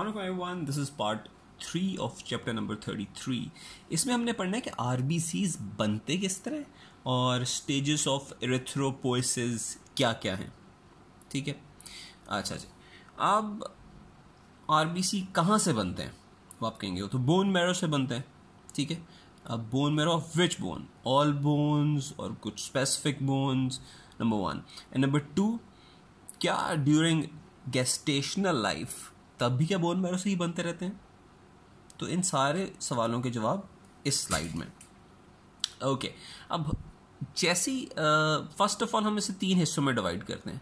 अलैक्म everyone this is part three of chapter number thirty three इसमें हमने पढ़ना है कि आर बी बनते किस तरह और स्टेजेस ऑफ एरेथ्रोपोइसिस क्या क्या हैं ठीक है अच्छा जी अच्छा। अब आर बी सी कहाँ से बनते हैं वो आप कहेंगे तो बोन मैरो से बनते हैं ठीक है अब bone marrow of which bone all bones और कुछ specific bones number one and number two क्या ड्यूरिंग गेस्टेशनल लाइफ तब भी क्या बोन मैरो से ही बनते रहते हैं तो इन सारे सवालों के जवाब इस स्लाइड में ओके okay, अब जैसे फर्स्ट ऑफ ऑल हम इसे तीन हिस्सों में डिवाइड करते हैं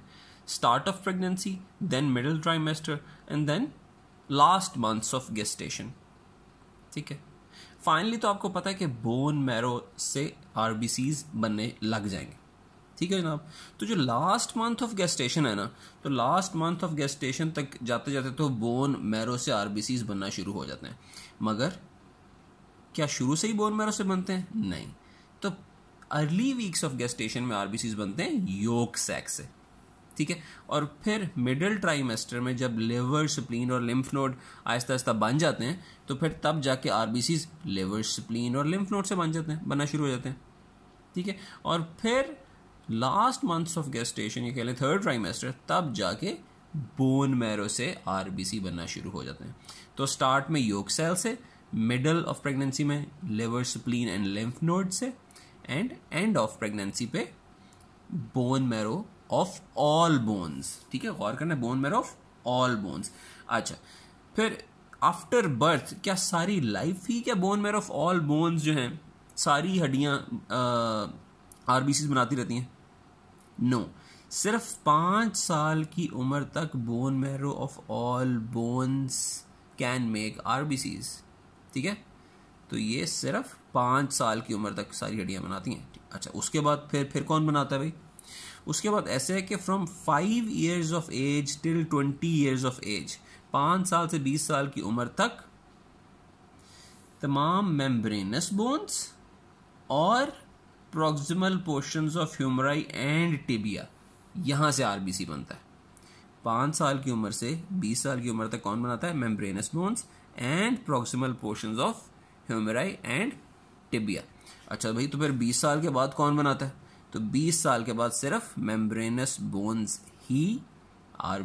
start of pregnancy then middle trimester and then last months of gestation ठीक है फाइनली तो आपको पता है कि बोन मैरो से आर बनने लग जाएंगे ठीक है जनाब तो जो लास्ट मंथ ऑफ गेस्टेशन है ना तो लास्ट मंथ ऑफ गेस्टेशन तक जाते जाते तो बोन मैरो से आर बनना शुरू हो जाते हैं मगर क्या शुरू से ही बोन मैरो से बनते हैं नहीं तो अर्ली वीक्स ऑफ गेस्टेशन में आर बनते हैं योग सेक्स से ठीक है और फिर मिडिल ट्राइमेस्टर में जब लिवर स्प्लीन और लिम्फ नोड आहिस्ता आहिस्ता बन जाते हैं तो फिर तब जाके आर लिवर स्प्लीन और लिम्फ नोड से बन जाते हैं बनना शुरू हो जाते हैं ठीक है और फिर लास्ट मंथ्स ऑफ गेस्टेशन ये कह लें थर्ड ट्राइमेस्टर तब जाके बोन मैरो से आरबीसी बनना शुरू हो जाते हैं तो स्टार्ट में योग सेल से मिडल ऑफ प्रेगनेंसी में liver spleen and lymph node से एंड एंड ऑफ प्रेगनेंसी पे bone marrow of all bones ठीक है गौर करना bone marrow of all bones अच्छा फिर आफ्टर बर्थ क्या सारी लाइफ ही क्या bone marrow of all bones जो हैं सारी हड्डियाँ आरबीसी बनाती रहती हैं नो सिर्फ पाँच साल की उम्र तक bone marrow of all bones can make R ठीक है तो ये सिर्फ पाँच साल की उम्र तक सारी हड्डियाँ बनाती हैं अच्छा उसके बाद फिर फिर कौन बनाता है भाई उसके बाद ऐसे है कि from five years of age till twenty years of age पाँच साल से बीस साल की उम्र तक तमाम मेम्ब्रेनस बोन्स और proximal portions of humeri and tibia यहाँ से आरबीसी बनता है पाँच साल की उम्र से बीस साल की उम्र तक कौन बनाता है membranous bones and proximal portions of humeri and tibia अच्छा भाई तो फिर बीस साल के बाद कौन बनाता है तो बीस साल के बाद सिर्फ मेम्ब्रेनस बोन्स ही आर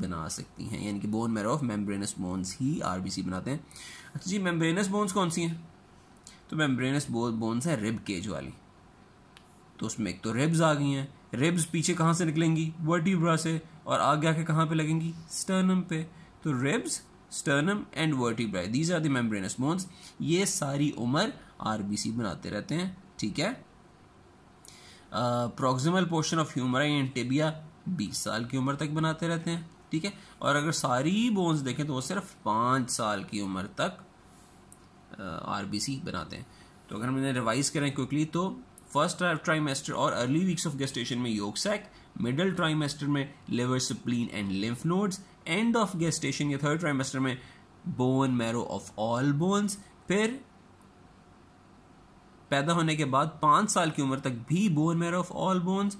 बना सकती हैं यानी कि bone marrow of membranous bones ही आर बनाते हैं अच्छा जी मेम्ब्रेनस बोन्स कौन सी हैं तो मेम्ब्रेनस बोन्स है रिब केज वाली तो उसमें एक तो रिब्स आ गई हैं रिब्स पीछे कहाँ से निकलेंगी वर्टिब्रा से और आगे आके कहाँ पे लगेंगी स्टर्नम पे तो ribs sternum and vertebra these are membranous bones ये सारी उम्र आर बनाते रहते हैं ठीक है proximal portion of humeri and tibia बीस साल की उम्र तक बनाते रहते हैं ठीक है और अगर सारी बोन्स देखें तो वो सिर्फ पाँच साल की उम्र तक आर बनाते हैं तो अगर हम इन्हें रिवाइज करें क्विकली तो फर्स्ट ट्राइमेस्टर और अर्ली वीक्स ऑफ गेस्टेशन में योग सैक मिडल ट्राइमेस्टर में liver spleen and lymph nodes end of gestation या थर्ड ट्राइमेस्टर में bone marrow of all bones फिर पैदा होने के बाद पांच साल की उम्र तक भी bone marrow of all bones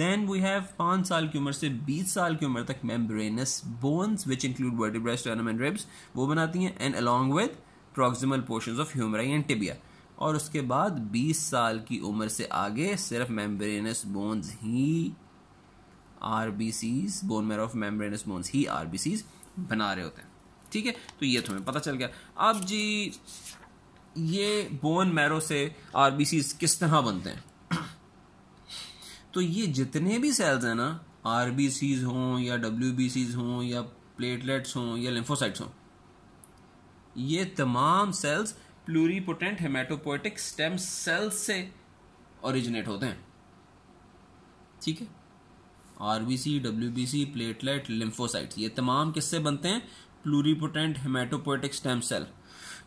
then we have पांच साल की उम्र से बीस साल की उम्र तक membranous bones which include vertebrae sternum and ribs वो बनाती हैं and along with proximal portion of humeri and tibia और उसके बाद 20 साल की उम्र से आगे सिर्फ मेम्ब्रेनस बोन्स ही R B Cs bone marrow of membranous bones ही आर बी सीज बना रहे होते हैं ठीक है तो ये तुम्हें पता चल गया अब जी ये बोन मैरो से आर बी किस तरह बनते हैं तो ये जितने भी सेल्स हैं ना आर बी सीज हों या डब्ल्यू बी सीज हों या प्लेटलेट्स हों या लिम्फोसाइट्स हों ये तमाम cells pluripotent hematopoietic stem cells से ओरिजिनेट होते हैं ठीक है आरबीसी डब्ल्यूबीसी प्लेटलेट लिम्फोसाइट्स ये तमाम किससे बनते हैं प्लूरीपोटेंट हेमेटोपोटिक स्टेम सेल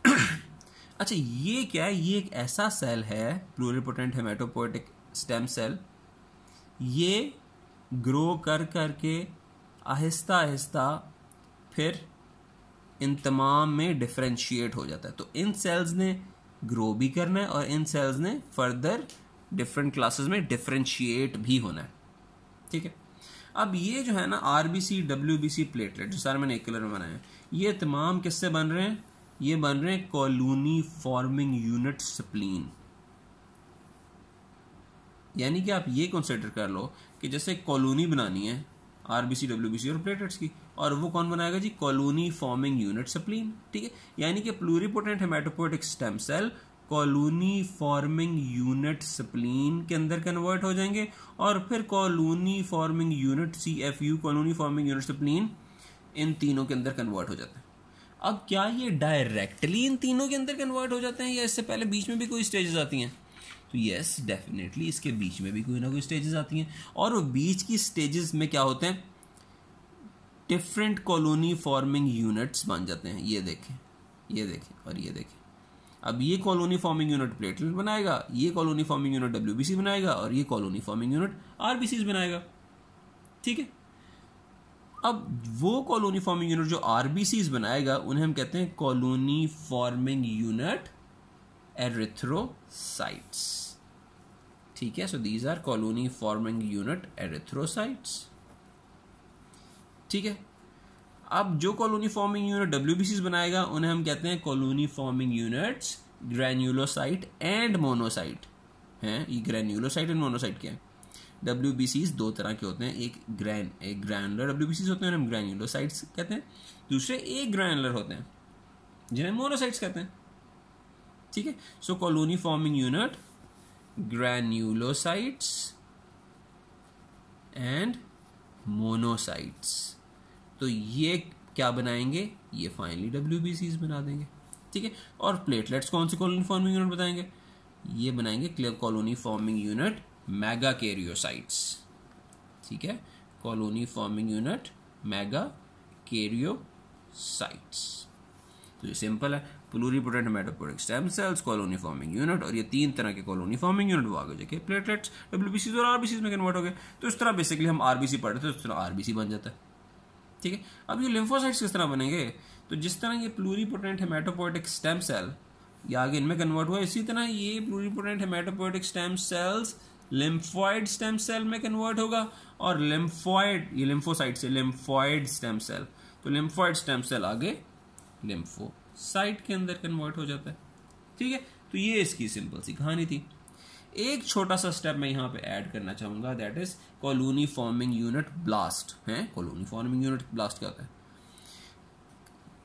अच्छा ये क्या है ये एक ऐसा सेल है प्लूरीपोटेंट हेमेटोपोटिक स्टेम सेल ये ग्रो कर करके आहिस्ता आहिस्ता फिर इन तमाम में डिफ्रेंशिएट हो जाता है तो इन सेल्स ने ग्रो भी करना है और इन सेल्स ने फर्दर डिफरेंट क्लासेस में डिफ्रेंशिएट भी होना है ठीक है अब ये जो है ना R B C W B C platelet जो सारे मैंने एक कलर में बनाए हैं ये तमाम किससे बन रहे हैं ये बन रहे हैं कॉलोनी फॉर्मिंग यूनिट स्प्लीन यानी कि आप ये कंसिडर कर लो कि जैसे कॉलोनी बनानी है R B C W B C और प्लेटलेट्स की और वो कौन बनाएगा जी कॉलोनी फॉर्मिंग यूनिट सप्लीन ठीक है यानी कि pluripotent hematopoietic stem cell colony forming unit spleen के अंदर कन्वर्ट हो जाएंगे और फिर colony forming unit C F U colony forming unit spleen इन तीनों के अंदर कन्वर्ट हो जाते हैं अब क्या ये डायरेक्टली इन तीनों के अंदर कन्वर्ट हो जाते हैं या इससे पहले बीच में भी कोई स्टेजेस आती हैं तो यस डेफिनेटली इसके बीच में भी कोई ना कोई स्टेजेस आती हैं और वो बीच की स्टेजेस में क्या होते हैं डिफरेंट कॉलोनी फॉर्मिंग यूनिट्स बन जाते हैं ये देखें ये देखें और ये देखें अब ये कॉलोनी फॉर्मिंग यूनिट प्लेटलेट बनाएगा ये कॉलोनी फॉर्मिंग यूनिट डब्ल्यू बनाएगा और ये कॉलोनी फॉर्मिंग यूनिट आर बनाएगा ठीक है अब वो कॉलोनी फॉर्मिंग यूनिट जो आर बनाएगा उन्हें हम कहते हैं कॉलोनी फॉर्मिंग यूनिट एरिथ्रोसाइट्स ठीक है so these are colony forming unit erythrocytes ठीक है अब जो कॉलोनी फॉर्मिंग यूनिट डब्ल्यू बनाएगा उन्हें हम कहते हैं colony forming units granulocyte and monocyte हैं ये ग्रैन्यूलोसाइट एंड मोनोसाइट क्या है डब्ल्यू दो तरह के होते हैं एक ग्रैन एक ग्रैनुलर डब्ल्यू होते हैं हम ग्रैन्यूलोसाइट्स कहते हैं दूसरे एक ग्रैनुलर होते हैं जिन्हें मोनोसाइट्स कहते हैं ठीक है so colony forming unit granulocytes and monocytes तो ये क्या बनाएंगे ये फाइनली डब्ल्यू बना देंगे ठीक है और प्लेटलेट्स कौन से कॉलोनी फॉर्मिंग यूनिट बताएंगे ये बनाएंगे clear colony forming unit megakaryocytes ठीक है colony forming unit megakaryocytes तो ये सिंपल है pluripotent hematopoietic stem cells colony forming unit और ये तीन तरह के कॉलोनी फॉर्मिंग यूनिट वो आगे जाके प्लेटलेट्स डब्ल्यू और आरबीसी में कन्वर्ट हो गए तो इस तरह बेसिकली हम आरबीसी पढ़ रहे थे तो इस तरह आरबीसी बन जाता है ठीक है अब ये लिम्फोसाइट्स किस तरह बनेंगे तो जिस तरह ये प्लूरीपोटेंट हेमेटोपोटिक स्टेम सेल या आगे इनमें कन्वर्ट हुआ इसी तरह ये pluripotent hematopoietic stem cells lymphoid stem cell में कन्वर्ट होगा और लिम्फॉइड ये लिम्फोसाइट से लिम्फॉइड स्टेम सेल तो लिम्फॉइड स्टेम सेल आगे लिम्फोसाइट के अंदर कन्वर्ट हो जाता है ठीक है तो ये इसकी सिंपल सी कहानी थी एक छोटा सा स्टेप मैं यहाँ पे ऐड करना चाहूंगा that is colony forming unit blast है कॉलोनी फॉर्मिंग यूनिट ब्लास्ट क्या होता है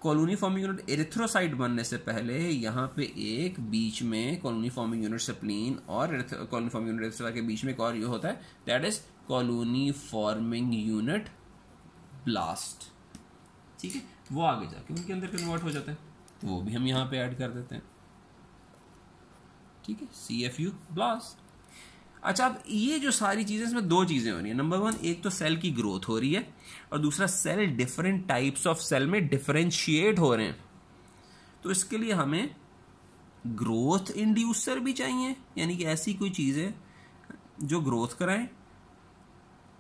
कॉलोनी फॉर्मिंग यूनिट एरिथ्रोसाइट बनने से पहले यहाँ पे एक बीच में कॉलोनी फॉर्मिंग यूनिट सप्लीन और कॉलोनी फॉर्मिंग यूनिट के बीच में एक और ये होता है that is colony forming unit blast ठीक है वो आगे जाके उनके अंदर कन्वर्ट हो जाता है तो वो भी हम यहाँ पे ऐड कर देते हैं ठीक है सी एफ यू ब्लास्ट अच्छा अब ये जो सारी चीज़ें इसमें दो चीज़ें हो रही हैं नंबर वन एक तो सेल की ग्रोथ हो रही है और दूसरा cell different types of cell में डिफ्रेंशिएट हो रहे हैं तो इसके लिए हमें ग्रोथ इंड्यूसर भी चाहिए यानी कि ऐसी कोई चीज़ें जो ग्रोथ कराएं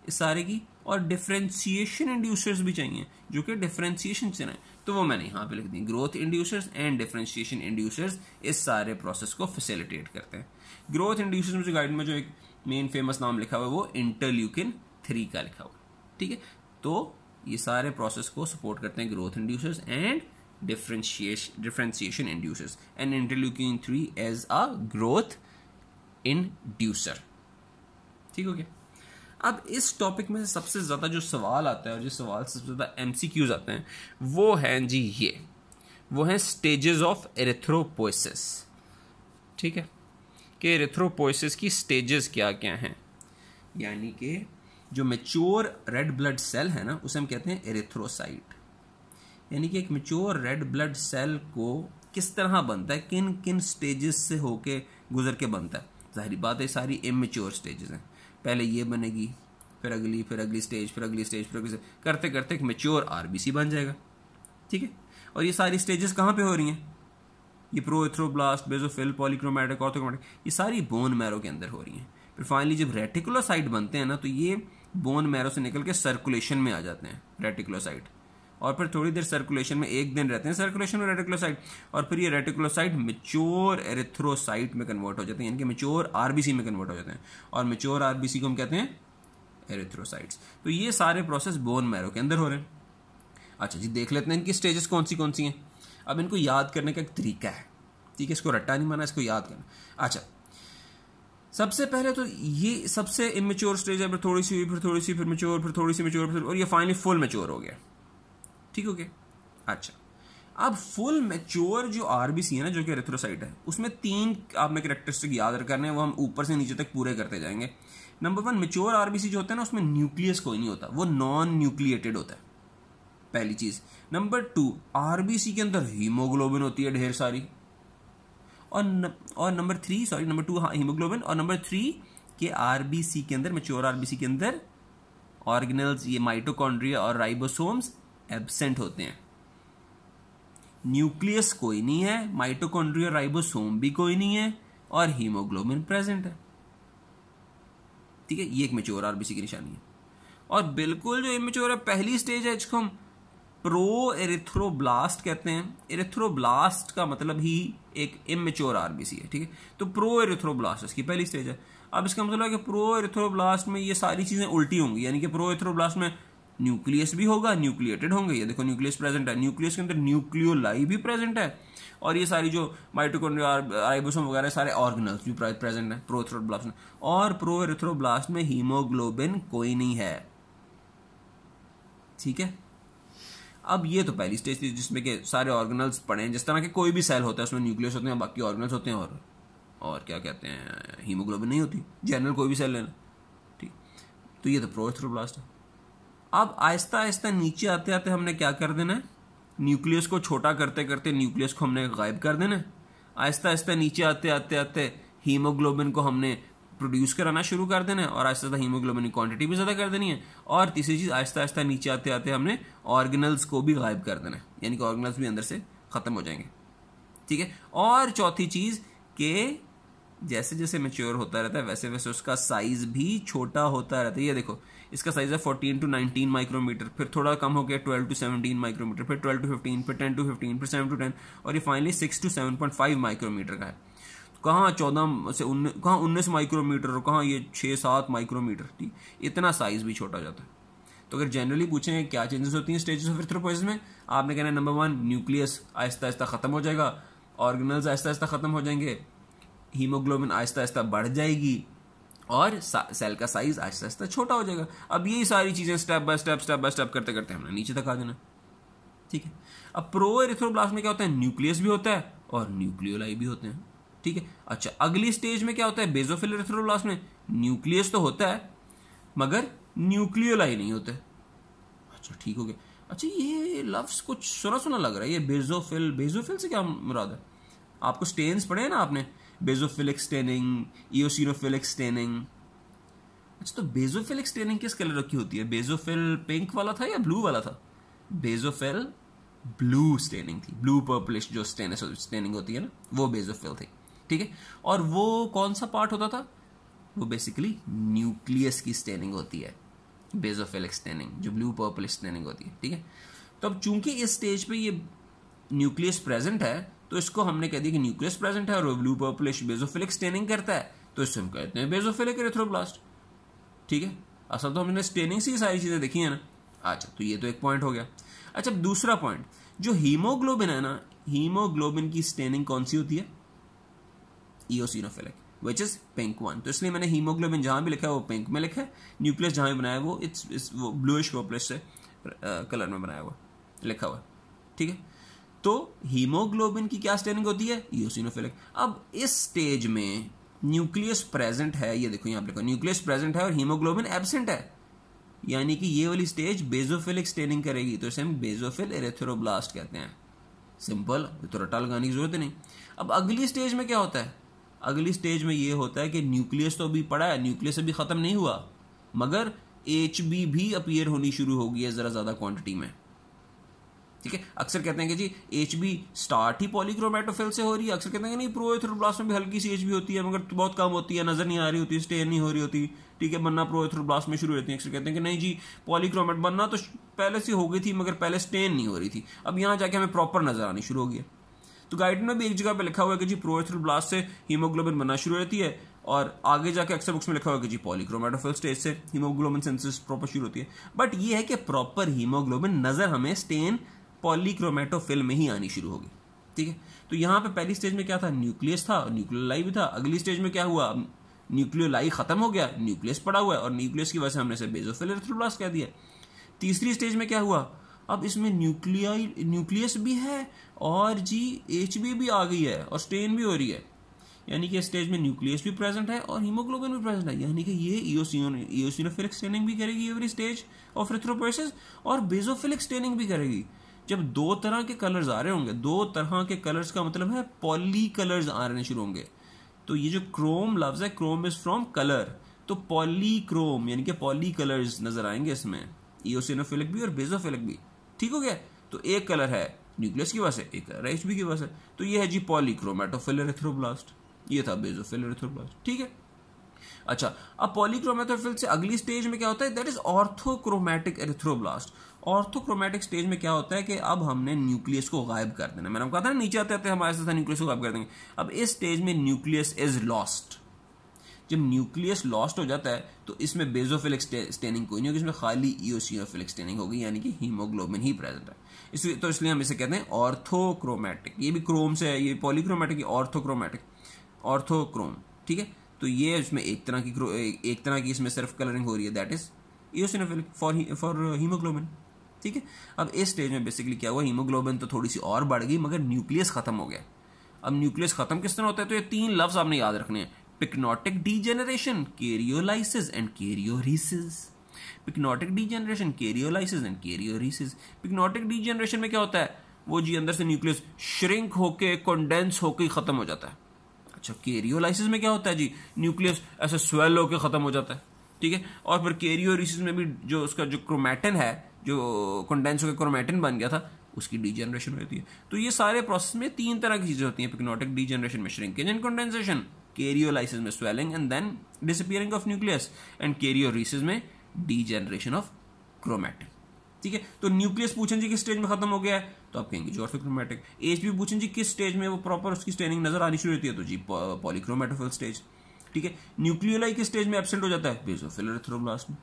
इस सारे की और डिफ्रेंसीशन इंड्यूसर्स भी चाहिए जो कि डिफ्रेंसीशन से रहें तो वो मैंने यहाँ पे लिख दी growth inducers and differentiation inducers इस सारे प्रोसेस को फैसिलिटेट करते हैं ग्रोथ इंड्यूसर्स में जो गाइड में जो एक मेन फेमस नाम लिखा हुआ है वो इंटरल्यूकिन थ्री का लिखा हुआ ठीक है तो ये सारे प्रोसेस को सपोर्ट करते हैं growth inducers and differentiation differentiation inducers and interleukin three as a growth inducer ठीक हो गया अब इस टॉपिक में सबसे ज़्यादा जो सवाल आता है और जो सवाल सबसे ज़्यादा एम आते हैं वो हैं जी ये वो हैं स्टेजेस ऑफ एरेथ्रोपोइसिस ठीक है कि एरेथ्रोपोइसिस की स्टेजेस क्या क्या हैं यानी कि जो मेच्योर रेड ब्लड सेल है ना उसे हम कहते हैं एरेथ्रोसाइट यानी कि एक मेच्योर रेड ब्लड सेल को किस तरह बनता है किन किन स्टेजेस से होके गुजर के बनता है जाहिर बात है सारी इमेच्योर स्टेजेस हैं पहले ये बनेगी फिर अगली फिर अगली स्टेज फिर अगली स्टेज फिर अगली स्टेज करते करते एक मेच्योर आर बन जाएगा ठीक है और ये सारी स्टेजेस कहाँ पे हो रही हैं ये प्रो एथ्रोब्लास्ट बेजोफिल पॉलिक्रोमैटिक ऑर्थोक्रोमैटिक ये सारी बोन मैरो के अंदर हो रही हैं फिर फाइनली जब रेटिकुलोसाइट बनते हैं ना तो ये बोन मैरो से निकल के सर्कुलेशन में आ जाते हैं रेटिकुलोसाइट और फिर थोड़ी देर सर्कुलेशन में एक दिन रहते हैं सर्कुलेशन में रेटिकुलोसाइट और फिर ये रेटिकुलोसाइट मेच्योर एरिथ्रोसाइट में कन्वर्ट हो जाते हैं यानी कि मेच्योर आरबीसी में कन्वर्ट हो जाते हैं और मेच्योर आरबीसी को हम कहते हैं एरिथ्रोसाइट्स तो ये सारे प्रोसेस बोन मैरो के अंदर हो रहे हैं अच्छा जी देख लेते हैं इनकी स्टेजेस कौन सी कौन सी हैं अब इनको याद करने का एक तरीका है ठीक है इसको रट्टा नहीं माना इसको याद करना अच्छा सबसे पहले तो ये सबसे इमेच्योर स्टेज है फिर थोड़ी सी हुई फिर थोड़ी सी फिर मेच्योर फिर थोड़ी सी मेच्योर फिर और ये फाइनली फुल मेच्योर हो गया ठीक हो गया अच्छा अब फुल मेच्योर जो आरबीसी है ना जो कि रेथ्रोसाइट है उसमें तीन आप में करेक्टरिस्टिक याद करने वो हम ऊपर से नीचे तक पूरे करते जाएंगे नंबर वन मेच्योर आरबीसी जो होता है ना उसमें न्यूक्लियस कोई नहीं होता वो नॉन न्यूक्लिएटेड होता है पहली चीज नंबर टू आरबीसी के अंदर हीमोग्लोबिन होती है ढेर सारी और न, और number three sorry number two हाँ हीमोग्लोबिन और नंबर थ्री के आरबीसी के अंदर मेच्योर आरबीसी के अंदर ऑर्गेनल्स ये माइटोकॉन्ड्रिया और राइबोसोम्स एबसेंट होते हैं न्यूक्लियस कोई नहीं है माइटोकॉन्ड्रिया राइबोसोम भी कोई नहीं है और हीमोग्लोबिन प्रेजेंट है ठीक है ये एक मेच्योर आरबीसी की निशानी है और बिल्कुल जो इमेच्योर है पहली स्टेज है इसको हम प्रो एरिथ्रोब्लास्ट कहते हैं एरिथ्रोब्लास्ट का मतलब ही एक इमेच्योर आरबीसी है ठीक है तो प्रो एरिथ्रोब्लास्ट इसकी पहली स्टेज है अब इसका मतलब है कि प्रो एरिथ्रोब्लास्ट में ये सारी चीज़ें उल्टी होंगी यानी कि प्रो एरिथ्रोब्लास्ट में न्यूक्लियस भी होगा न्यूक्लिएटेड होंगे ये देखो न्यूक्लियस प्रेजेंट है न्यूक्लियस के अंदर न्यूक्लियोलाई भी प्रेजेंट है और ये सारी जो माइटोकोन्ड्रियाबोसोम वगैरह सारे ऑर्गनल्स भी प्रेजेंट है प्रोथ्रोब्लास्ट में और प्रोएरिथ्रोब्लास्ट में हीमोग्लोबिन कोई नहीं है ठीक है अब ये तो पहली स्टेज थी जिसमें के सारे ऑर्गनल्स पड़े हैं जिस तरह के कोई भी सेल होता है उसमें न्यूक्लियस होते हैं बाकी ऑर्गनल्स होते हैं और और क्या कहते हैं हीमोग्लोबिन नहीं होती जनरल कोई भी सेल लेना ठीक तो ये तो प्रोथ्रोब्लास्ट है अब आहिस्ता आहिस्ता नीचे आते आते हमने क्या कर देना है न्यूक्लियस को छोटा करते करते न्यूक्लियस को हमने गायब कर देना है आहिस्ता आहिस्ता नीचे आते आते आते हीमोग्लोबिन को हमने प्रोड्यूस कराना शुरू कर देना है और आहिस्ता आहिस्ता हीमोग्लोबिन की क्वांटिटी भी ज़्यादा कर देनी है और तीसरी चीज़ आहिस्ता आहिस्ता नीचे आते आते हमने ऑर्गेनल्स को भी गायब कर देना है यानी कि ऑर्गेनल्स भी अंदर से ख़त्म हो जाएंगे ठीक है और चौथी चीज़ के जैसे जैसे मेच्योर होता रहता है वैसे वैसे उसका साइज़ भी छोटा होता रहता है ये देखो इसका साइज़ है 14 टू 19 माइक्रोमीटर फिर थोड़ा कम हो गया 12 टू 17 माइक्रोमीटर फिर 12 टू 15 फिर 10 टू 15 फिर 7 टू 10 और ये फाइनली 6 टू 7.5 माइक्रोमीटर का है कहाँ चौदह से उन्नीस कहाँ उन्नीस माइक्रोमीटर और कहाँ ये छः सात माइक्रोमीटर ठीक इतना साइज़ भी छोटा जाता है तो अगर जनरली पूछें क्या चेंजेस होती हैं स्टेजेस ऑफ एर्थ्रोपोइसिस में आपने कहना है नंबर वन न्यूक्लियस आहिस्ता आहिस्ता ख़त्म हो जाएगा ऑर्गेनल्स आहिस्ता आहिस्ता ख़त्म हो जाएंगे हीमोग्लोबिन आहिस्ता आहिस्ता बढ़ जाएगी और सेल का साइज आहिस्ता आहिस्ता छोटा हो जाएगा अब यही सारी चीज़ें step by step step by step करते करते हमने नीचे तक आ देना ठीक है अब प्रो एरिथ्रोब्लास्ट में क्या होता है न्यूक्लियस भी होता है और न्यूक्लियोलाई भी होते हैं ठीक है अच्छा अगली स्टेज में क्या होता है बेजोफिल एरिथ्रोब्लास्ट में न्यूक्लियस तो होता है मगर न्यूक्लियोलाई नहीं होते अच्छा ठीक हो गया अच्छा ये लफ्स कुछ सुना सुना लग रहा है ये बेजोफिल बेजोफिल से क्या मुराद है आपको स्टेन्स पढ़े ना आपने बेजोफिलिक स्टेनिंग ईओसिनोफिलिक स्टेनिंग अच्छा तो बेजोफिलिक स्टेनिंग किस कलर की होती है बेजोफिल पिंक वाला था या ब्लू वाला था बेजोफिल ब्लू स्टेनिंग थी ब्लू पर्पलिश जो स्टेनिस स्टेनिंग होती है ना वो बेजोफिल थी ठीक है और वो कौन सा पार्ट होता था वो बेसिकली न्यूक्लियस की स्टेनिंग होती है बेजोफिलिक स्टेनिंग जो ब्लू पर्पलिश स्टेनिंग होती है ठीक है तो अब चूंकि इस स्टेज पे ये न्यूक्लियस प्रेजेंट है तो इसको हमने कह दिया कि न्यूक्लियस प्रेजेंट है और ब्लू पॉपुलेशन बेजोफिलिक स्टेनिंग करता है तो इससे हम कहते हैं बेजोफिलिक एरिथ्रोब्लास्ट ठीक है असल तो हमने स्टेनिंग से ही सारी चीज़ें देखी है ना अच्छा तो ये तो एक पॉइंट हो गया अच्छा दूसरा पॉइंट जो हीमोग्लोबिन है ना हीमोग्लोबिन की स्टेनिंग कौन सी होती है eosinophilic which is pink one तो इसलिए मैंने हीमोग्लोबिन जहाँ भी लिखा है वो पिंक में लिखा है न्यूक्लियस जहाँ भी बनाया है वो इट्स वो ब्लूइश पॉपुलेश से कलर में बनाया हुआ लिखा हुआ ठीक है तो हीमोग्लोबिन की क्या स्टेनिंग होती है यूसिनोफिलिक अब इस स्टेज में न्यूक्लियस प्रेजेंट है ये देखो यहां पर न्यूक्लियस प्रेजेंट है और हीमोग्लोबिन एबसेंट है यानी कि ये वाली स्टेज बेजोफिलिक स्टेनिंग करेगी तो इसे हम बेजोफिल एरेथ्रोब्लास्ट कहते हैं सिंपल तो रटा लगाने की जरूरत नहीं अब अगली स्टेज में क्या होता है अगली स्टेज में ये होता है कि न्यूक्लियस तो अभी पड़ा है न्यूक्लियस अभी ख़त्म नहीं हुआ मगर एच बी भी अपीयर होनी शुरू होगी है ज़रा ज़्यादा क्वांटिटी में ठीक है अक्सर कहते हैं कि जी एच बी स्टार्ट ही पॉलीक्रोमेटोफिल से हो रही है अक्सर कहते हैं कि नहीं प्रोएथ्रोब्लास्ट में भी हल्की सी एच बी होती है मगर बहुत कम होती है नजर नहीं आ रही होती स्टेन नहीं हो रही होती ठीक है बनना प्रोएथ्रोब्लास्ट में शुरू होती है अक्सर कहते हैं कि नहीं जी पॉलीक्रोमेट बनना तो पहले से हो गई थी मगर पहले स्टेन नहीं हो रही थी अब यहाँ जाके हमें प्रॉपर नजर आनी शुरू हो गई तो गाइड में भी एक जगह पर लिखा हुआ है कि जी प्रोएथ्रोब्लास्ट से हीमोग्लोबिन बनना शुरू होती है और आगे जाके अक्सर बुक्स में लिखा हुआ है कि जी पॉलीक्रोमेटोफिल स्टेज से हीमोग्लोबिन सेंसिस प्रॉपर शुरू होती है बट ये है कि प्रॉपर हीमोग्लोबिन नजर हमें स्टेन पॉलीक्रोमेटोफिल में ही आनी शुरू होगी ठीक है तो यहाँ पे पहली स्टेज में क्या था न्यूक्लियस था न्यूक्लियोलाई भी था अगली स्टेज में क्या हुआ न्यूक्लियोलाई खत्म हो गया न्यूक्लियस पड़ा हुआ है और न्यूक्लियस की वजह से हमने बेजोफिल एरिथ्रोब्लास्ट कह दिया तीसरी स्टेज में क्या हुआ अब इसमें न्यूक्लियाई न्यूक्लियस भी है और जी एच भी आ गई है और स्टेन भी हो रही है यानी कि स्टेज में न्यूक्लियस भी प्रेजेंट है और हीमोग्लोबिन भी प्रेजेंट है यानी कि ये ईओसिनोफिलिक स्टेनिंग भी करेगी एवरी स्टेज ऑफ रिथ्रोपोसिस और बेजोफिलिक स्टेनिंग भी करेगी जब दो तरह के कलर्स आ रहे होंगे दो तरह के कलर्स का मतलब है पॉली कलर्स आ रहे शुरू होंगे तो ये जो क्रोम लफ्ज़ है क्रोम इज़ फ्रॉम कलर तो पॉली क्रोम यानी कि पॉली कलर्स नज़र आएंगे इसमें ईओसिनोफिलिक भी और बेजोफिलिक भी ठीक हो गया तो एक कलर है न्यूक्लियस की वजह से एक कलर है एच की वजह से तो ये है जी पॉलीक्रोमेटोफिल ये था बेजोफिल ठीक है अच्छा अब पॉलीक्रोमेथोफिल से अगली स्टेज में क्या होता है that is orthochromatic erythroblast orthochromatic stage में क्या होता है कि अब हमने न्यूक्लियस को गायब कर देना मैंने कहा था नीचे आते आते हमारे साथ न्यूक्लियस को गायब कर देंगे अब इस स्टेज में न्यूक्लियस इज लॉस्ट जब न्यूक्लियस लॉस्ट हो जाता है तो इसमें बेजोफिलिक स्टेनिंग कोई नहीं होगी इसमें खाली ईओसिनोफिल स्टेनिंग होगी यानी कि हीमोग्लोबिन ही प्रेजेंट है इसलिए तो इसलिए हम इसे कहते हैं ऑर्थोक्रोमेटिक ये भी क्रोम से है ये पॉलीक्रोमेटिक ऑर्थोक्रोमेटिक ऑर्थोक्रोम ठीक है तो ये इसमें एक तरह की एक तरह की इसमें सिर्फ कलरिंग हो रही है that is eosinophilic for for hemoglobin ठीक है अब इस स्टेज में बेसिकली क्या हुआ हीमोग्लोबिन तो थोड़ी सी और बढ़ गई मगर न्यूक्लियस खत्म हो गया अब न्यूक्लियस खत्म किस तरह होता है तो ये तीन लफ्ज आपने याद रखने हैं pyknotic degeneration karyolysis and karyorrhexis pyknotic degeneration karyolysis and karyorrhexis pyknotic degeneration में क्या होता है वो जी अंदर से न्यूक्लियस श्रिंक होके कंडेंस होके खत्म हो जाता है अच्छा केरियोलाइसिस में क्या होता है जी न्यूक्लियस ऐसे स्वेल होकर ख़त्म हो जाता है ठीक है और फिर केरियोरिसिस में भी जो उसका जो क्रोमैटन है जो कंडेंस होकर क्रोमैटन बन गया था उसकी डीजनरेशन होती है तो ये सारे प्रोसेस में तीन तरह की चीज़ें होती हैं पिकनोटिक डीजनरेशन में श्रिंकेज एंड कंडेंसेशन केरियोलाइसिस में swelling and then disappearing of nucleus and karyorrhexis में डी जनरेशन ऑफ क्रोमैटन ठीक है तो न्यूक्लियस पूछन जी किस स्टेज में खत्म हो गया है तो आप कहेंगे जॉर्फिक्रोमेटिक एज भी पूछन जी किस स्टेज में वो प्रॉपर उसकी स्टेनिंग नजर आनी शुरू होती है तो जी पॉलीक्रोमेटोफिल स्टेज ठीक है न्यूक्लियोलाई किस स्टेज में एबसेंट हो जाता है बेसोफिल एरिथ्रोब्लास्ट में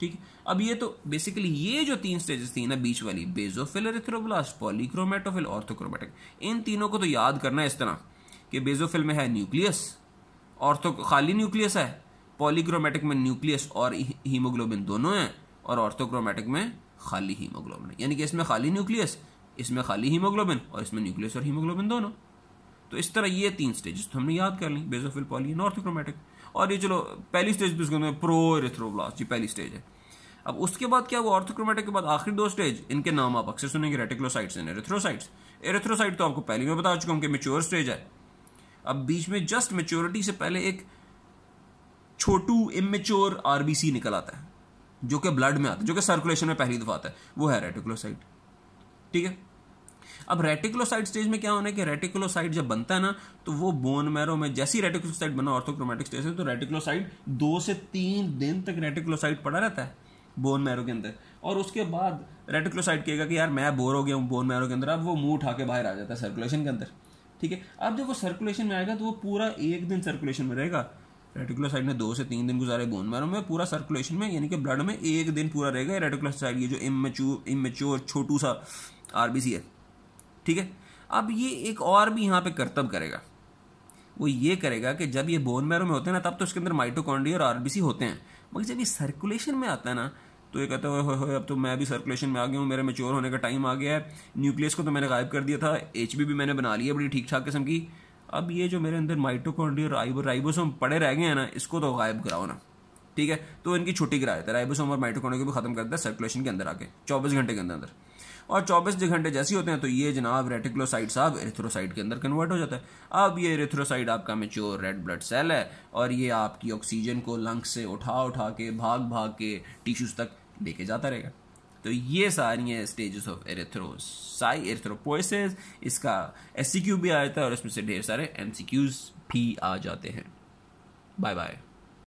ठीक है अब ये तो बेसिकली ये जो तीन स्टेजेस थी ना बीच वाली बेजोफिल एरिथ्रोब्लास्ट पॉलीक्रोमेटोफिल ऑर्थोक्रोमेटिक इन तीनों को तो याद करना है इस तरह कि बेजोफिल में है न्यूक्लियस ऑर्थो खाली न्यूक्लियस है पॉलीक्रोमेटिक में न्यूक्लियस और हीमोग्लोबिन दोनों हैं और ऑर्थोक्रोमेटिक में खाली हीमोग्लोबिन यानी कि इसमें खाली न्यूक्लियस इसमें खाली हीमोग्लोबिन और इसमें न्यूक्लियस और हीमोग्लोबिन दोनों तो इस तरह ये तीन स्टेजेस तो हमने याद कर ली बेजोफिल एंड ऑर्थोक्रोमेटिक और ये चलो पहली स्टेज तो प्रो इरेथ्रोब्लास्ट जी पहली स्टेज है अब उसके बाद क्या हुआ ऑर्थोक्रोमेटिक के बाद आखिरी दो स्टेज इनके नाम आप अक्सर सुनेंगे रेटिक्लोसाइट्स एंड एरेथ्रोसाइट्स एरेथ्रोसाइट तो आपको पहले में बता चुका हूँ कि मेच्योर स्टेज है अब बीच में जस्ट मेच्योरिटी से पहले एक छोटू इमेच्योर आरबीसी निकल आता है जो कि ब्लड में आता है जो कि सर्कुलेशन में पहली दफ़ा आता है वो है रेटिकुलोसाइट ठीक है अब रेटिकुलोसाइट स्टेज में क्या होना है कि रेटिकुलोसाइट जब बनता है ना तो वो बोन मैरो में जैसी रेटिकुलोसाइट बना ऑर्थोक्रोमेटिक स्टेज है तो रेटिकुलोसाइट दो से तीन दिन तक रेटिकुलोसाइट पड़ा रहता है बोन मैरो के अंदर और उसके बाद रेटिकुलोसाइट कहेगा कि यार मैं बोर हो गया हूँ बोन मैरो के अंदर अब वो मुंह उठा के बाहर आ जाता है सर्कुलेशन के अंदर ठीक है अब जब वो सर्कुलेशन में आएगा तो वो पूरा एक दिन सर्कुलेशन में रहेगा रेटिकुलोसाइट ने दो से तीन दिन गुजारे बोन मैरो में पूरा सर्कुलेशन में यानी कि ब्लड में एक दिन पूरा रहेगा ये रेटिकुलोसाइट ये जो इमेच्योर इमेच्योर छोटू सा आरबीसी है ठीक है अब ये एक और भी यहाँ पे करतब करेगा वो ये करेगा कि जब ये बोन मैरो में होते हैं ना तब तो उसके अंदर माइटोकॉन्ड्रिया और आरबीसी होते हैं मगर जब ये सर्कुलेशन में आता है ना तो ये कहता है हो अब तो मैं भी सर्कुलेशन में आ गया हूँ मेरे मेच्योर होने का टाइम आ गया है न्यूक्लियस को तो मैंने गायब कर दिया था एच भी मैंने बना लिया बड़ी ठीक ठाक किस्म की अब ये जो मेरे अंदर माइटोकॉन्ड्रिया राइबो राइबोसोम पड़े रह गए हैं ना इसको तो गायब कराओ ना ठीक है तो इनकी छुट्टी करा देता है राइबोसोम और माइटोकॉन्ड्रिया को भी खत्म कर देता है सर्कुलेशन के अंदर आके चौबीस घंटे के अंदर अंदर और चौबीस घंटे जैसे होते हैं तो ये जनाब रेटिकुलोसाइट साहब एरिथ्रोसाइड के अंदर कन्वर्ट हो जाता है अब ये एरिथ्रोसाइड आपका मेच्योर रेड ब्लड सेल है और ये आपकी ऑक्सीजन को लंग्स से उठा उठा के भाग भाग के टिश्यूज तक लेके जाता रहेगा तो ये सारी हैं स्टेजेस ऑफ साई एरेथ्रोपोइसिस इसका एस भी आ जाता है और इसमें से ढेर सारे एम भी आ जाते हैं बाय बाय